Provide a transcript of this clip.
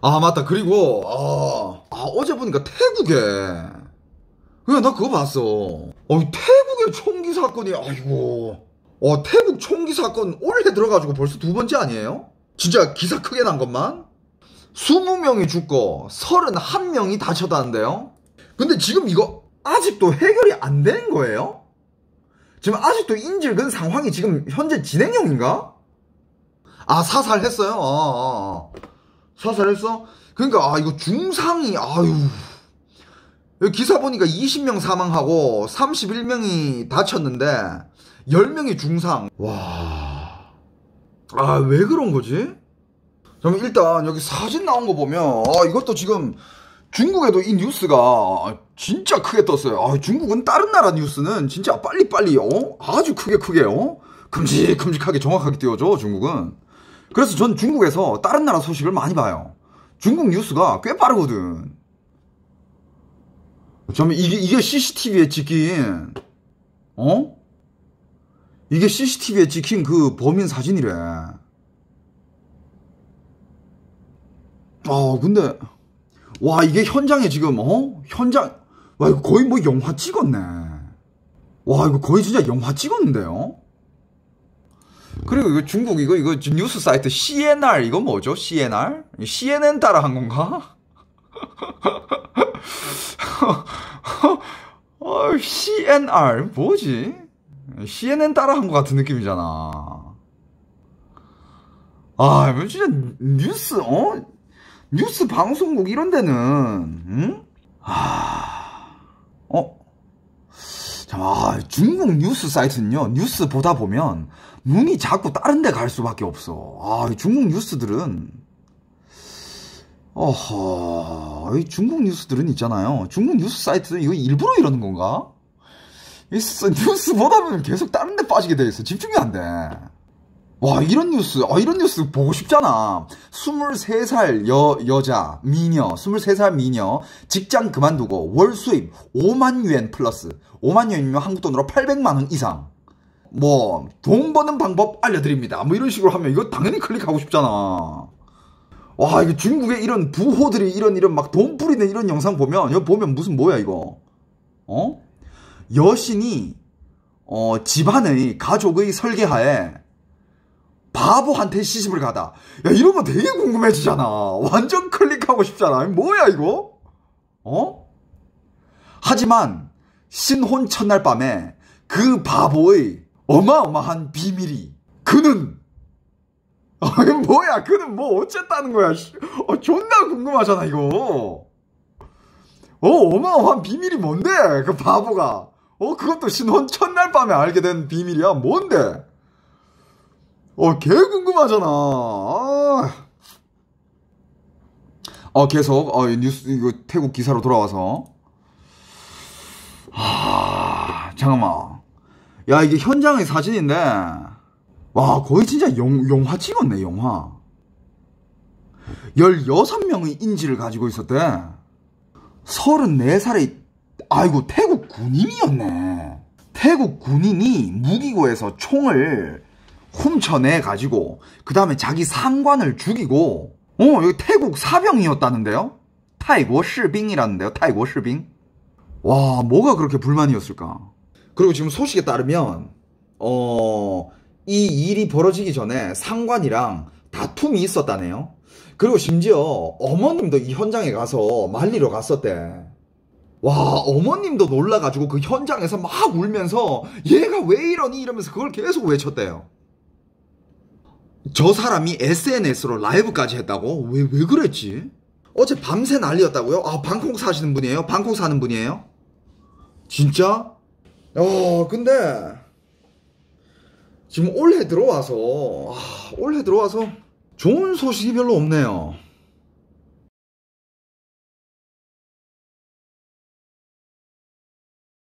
아 맞다 그리고 아, 아 어제 보니까 태국에 그냥 나 그거 봤어 어 태국의 총기 사건이 아이고 어 태국 총기 사건 올해 들어가지고 벌써 두 번째 아니에요? 진짜 기사 크게 난 것만 20명이 죽고 31명이 다쳤다는데요 근데 지금 이거 아직도 해결이 안 되는 거예요? 지금 아직도 인질근 상황이 지금 현재 진행형인가? 아 사살했어요? 아, 아, 아. 사살했어? 그러니까 아 이거 중상이 아유 기사 보니까 20명 사망하고 31명이 다쳤는데 10명이 중상 와 아 왜 그런 거지? 그럼 일단 여기 사진 나온 거 보면 아 이것도 지금 중국에도 이 뉴스가 진짜 크게 떴어요. 아, 중국은 다른 나라 뉴스는 진짜 빨리빨리, 요 어? 아주 크게 크게, 요 어? 큼직큼직하게 정확하게 띄워줘, 중국은. 그래서 전 중국에서 다른 나라 소식을 많이 봐요. 중국 뉴스가 꽤 빠르거든. 저는 이게, 이게 CCTV에 찍힌, 어? 이게 CCTV에 찍힌 그 범인 사진이래. 아, 근데, 와, 이게 현장에 지금, 어? 현장, 와, 이거 거의 뭐 영화 찍었네. 와, 이거 거의 진짜 영화 찍었는데요? 그리고 이거 중국 이거 이거 뉴스 사이트 CNR 이거 뭐죠? CNR? CNN 따라 한 건가? 어, CNR 뭐지? CNN 따라 한 것 같은 느낌이잖아. 아, 이거 진짜 뉴스 어? 뉴스 방송국 이런 데는 응? 아. 어? 아, 중국 뉴스 사이트는요, 뉴스 보다 보면 눈이 자꾸 다른 데 갈 수밖에 없어. 아, 중국 뉴스들은, 어허, 중국 뉴스들은 있잖아요. 중국 뉴스 사이트는 이거 일부러 이러는 건가? 뉴스 보다 보면 계속 다른 데 빠지게 돼 있어. 집중이 안 돼. 와 이런 뉴스 아 이런 뉴스 보고 싶잖아 23살 여, 여자 미녀 23살 미녀 직장 그만두고 월 수입 5만 유엔 플러스 5만 유엔이면 한국 돈으로 800만원 이상 뭐 돈 버는 방법 알려드립니다 뭐 이런 식으로 하면 이거 당연히 클릭하고 싶잖아 와 이거 중국에 이런 부호들이 이런 이런 막 돈 뿌리는 이런 영상 보면 이거 보면 무슨 뭐야 이거 어? 여신이 어 집안의 가족의 설계하에 바보한테 시집을 가다. 야, 이러면 되게 궁금해지잖아. 완전 클릭하고 싶잖아. 뭐야, 이거? 어? 하지만, 신혼 첫날 밤에 그 바보의 어마어마한 비밀이, 그는, 아니, 뭐야, 그는 뭐 어쨌다는 거야. 어, 존나 궁금하잖아, 이거. 어, 어마어마한 비밀이 뭔데? 그 바보가. 어, 그것도 신혼 첫날 밤에 알게 된 비밀이야. 뭔데? 어, 개 궁금하잖아. 아. 어, 계속, 어, 뉴스, 이거 태국 기사로 돌아와서. 아, 잠깐만. 야, 이게 현장의 사진인데. 와, 거의 진짜 영, 영화 찍었네, 영화. 16명의 인지를 가지고 있었대. 34살의, 아이고, 태국 군인이었네. 태국 군인이 무기고에서 총을 훔쳐내 가지고 그 다음에 자기 상관을 죽이고 어 여기 태국 사병이었다는데요? 타이고 시빙이라는데요. 타이고 시빙. 와 뭐가 그렇게 불만이었을까? 그리고 지금 소식에 따르면 어 이 일이 벌어지기 전에 상관이랑 다툼이 있었다네요. 그리고 심지어 어머님도 이 현장에 가서 말리러 갔었대. 와 어머님도 놀라가지고 그 현장에서 막 울면서 얘가 왜 이러니 이러면서 그걸 계속 외쳤대요. 저 사람이 SNS로 라이브까지 했다고? 왜, 왜 그랬지? 어제 밤새 난리였다고요? 아, 방콕 사시는 분이에요? 방콕 사는 분이에요? 진짜? 어, 근데, 지금 올해 들어와서, 아, 올해 들어와서 좋은 소식이 별로 없네요.